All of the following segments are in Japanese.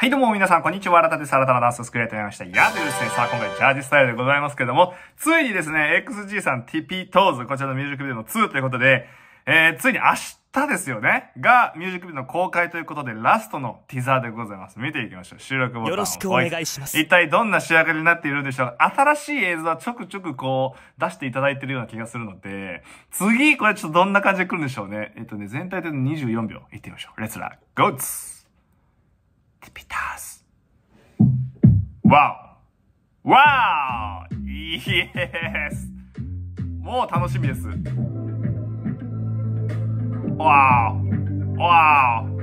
はい、どうも皆さん、こんにちは。新たでサラダのダンススクリエイトになりました。ヤドゥですね。さあ、今回ジャージスタイルでございますけども、ついにですね、XG さん TP トーズ、こちらのミュージックビデオの2ということで、えー、ついに明日ですよね、がミュージックビデオの公開ということで、ラストのティザーでございます。見ていきましょう。収録ボタンを。よろしくお願いします。一体どんな仕上がりになっているんでしょうか新しい映像はちょくちょくこう、出していただいてるような気がするので、次、これちょっとどんな感じで来るんでしょうね。えっとね、全体で24秒。いってみましょう。レッツラ、ゴーツピタース。わおわおイエスもう楽しみです。わおわお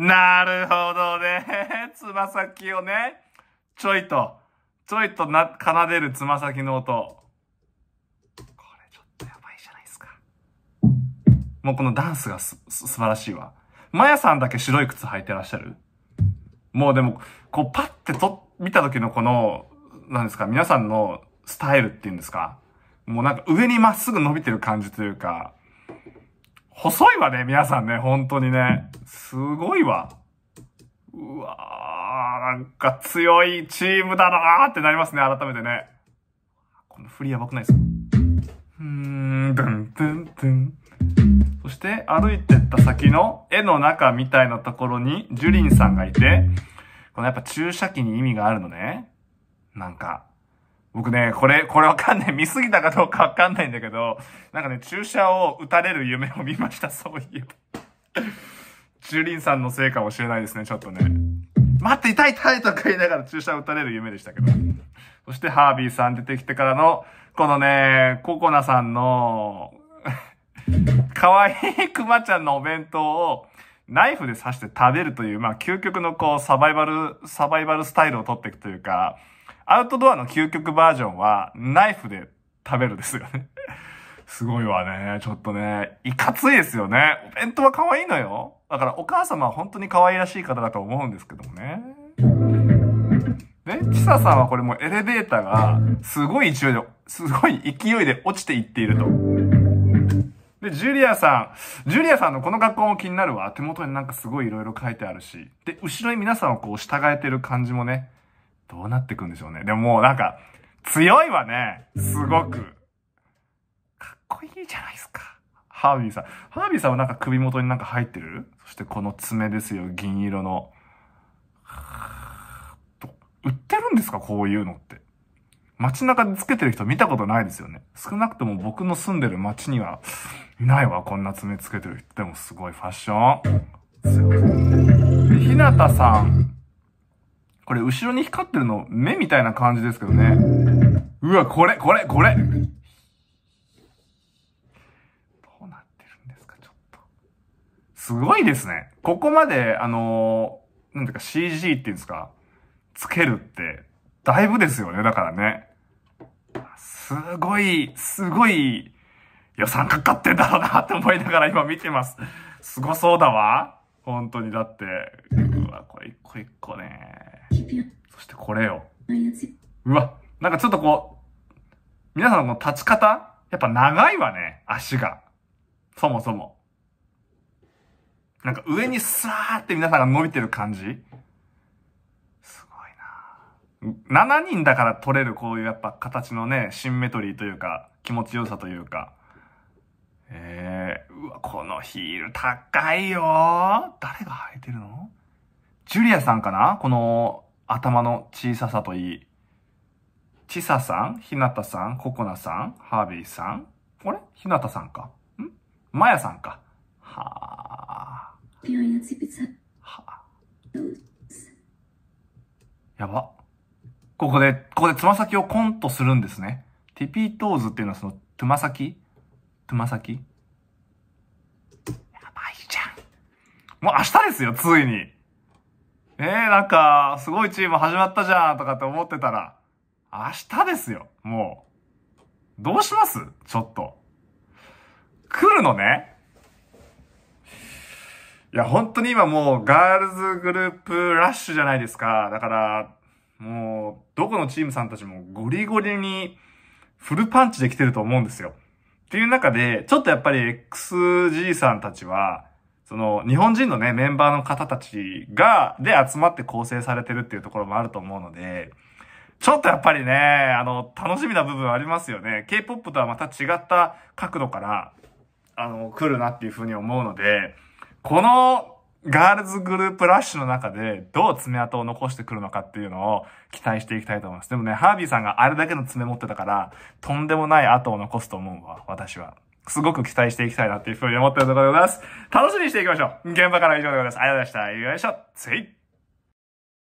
なるほどね。つま先をね、ちょいと、ちょいとな、奏でるつま先の音。もうこのダンスがす、素晴らしいわ。マヤさんだけ白い靴履いてらっしゃるもうでも、こうパッてと、見た時のこの、なんですか、皆さんのスタイルっていうんですか。もうなんか上にまっすぐ伸びてる感じというか、細いわね、皆さんね、本当にね。すごいわ。うわー、なんか強いチームだなーってなりますね、改めてね。この振りやばくないですかうーん、ドゥン、ドゥン、ドゥン。そして歩いてった先の絵の中みたいなところにジュリンさんがいて、このやっぱ注射器に意味があるのね。なんか、僕ね、これ、これわかんない。見すぎたかどうかわかんないんだけど、なんかね、注射を打たれる夢を見ました、そういえば。ジュリンさんのせいかもしれないですね、ちょっとね。待って、痛い痛いとか言いながら注射を打たれる夢でしたけど。そしてハービーさん出てきてからの、このね、ココナさんの可愛いク マちゃんのお弁当をナイフで刺して食べるという、まあ、究極のこう、サバイバル、サバイバルスタイルを取っていくというか、アウトドアの究極バージョンは、ナイフで食べるですよね すごいわね。ちょっとね、いかついですよね。お弁当は可愛いのよ。だからお母様は本当に可愛らしい方だと思うんですけどもね。で、ちささんはこれもエレベーターがすごい勢いで、すごい勢いで落ちていっていると。で、ジュリアさん。ジュリアさんのこの学校も気になるわ。手元になんかすごい色々書いてあるし。で、後ろに皆さんをこう従えてる感じもね、どうなってくんでしょうね。でももうなんか、強いわね。すごく。かっこいいじゃないですか。ハービーさん。ハービーさんはなんか首元になんか入ってるそしてこの爪ですよ。銀色の。売ってるんですかこういうのって。街中でつけてる人見たことないですよね。少なくとも僕の住んでる街には、いないわ、こんな爪つけてる人。でもすごいファッション。すごい。ひなたさん。これ、後ろに光ってるの、目みたいな感じですけどね。うわ、これ、これ、これ。どうなってるんですか、ちょっと。すごいですね。ここまで、あのー、なんていうか CG っていうんですか、つけるって、だいぶですよね、だからね。すごい、すごい予算かかってんだろうなって思いながら今見てます。すごそうだわ。本当にだって。うわ、これ一個一個ね。そしてこれよ。うわ、なんかちょっとこう、皆さんのこの立ち方やっぱ長いわね、足が。そもそも。なんか上にスワーって皆さんが伸びてる感じ7人だから取れるこういうやっぱ形のね、シンメトリーというか、気持ちよさというか。えー、うわ、このヒール高いよ誰が履いてるのジュリアさんかなこの頭の小ささといい。ちささんひなたさんココナさんハービーさんこれひなたさんかんまやさんかはあ。はやば。ここで、ここでつま先をコンとするんですね。ティピートーズっていうのはその、つま先つま先やばいじゃん。もう明日ですよ、ついに。えー、なんか、すごいチーム始まったじゃんとかって思ってたら、明日ですよ、もう。どうしますちょっと。来るのね。いや、本当に今もう、ガールズグループラッシュじゃないですか。だから、もう、どこのチームさんたちもゴリゴリにフルパンチできてると思うんですよ。っていう中で、ちょっとやっぱり XG さんたちは、その、日本人のね、メンバーの方たちが、で集まって構成されてるっていうところもあると思うので、ちょっとやっぱりね、あの、楽しみな部分ありますよね。K-POP とはまた違った角度から、あの、来るなっていうふうに思うので、このガールズグループラッシュの中でどう爪痕を残してくるのかっていうのを期待していきたいと思います。でもね、ハービーさんがあれだけの爪持ってたから、とんでもない跡を残すと思うわ、私は。すごく期待していきたいなっていうふうに思ってるところでございます。楽しみにしていきましょう。現場から以上でございます。ありがとうございました。よいしょ。つい。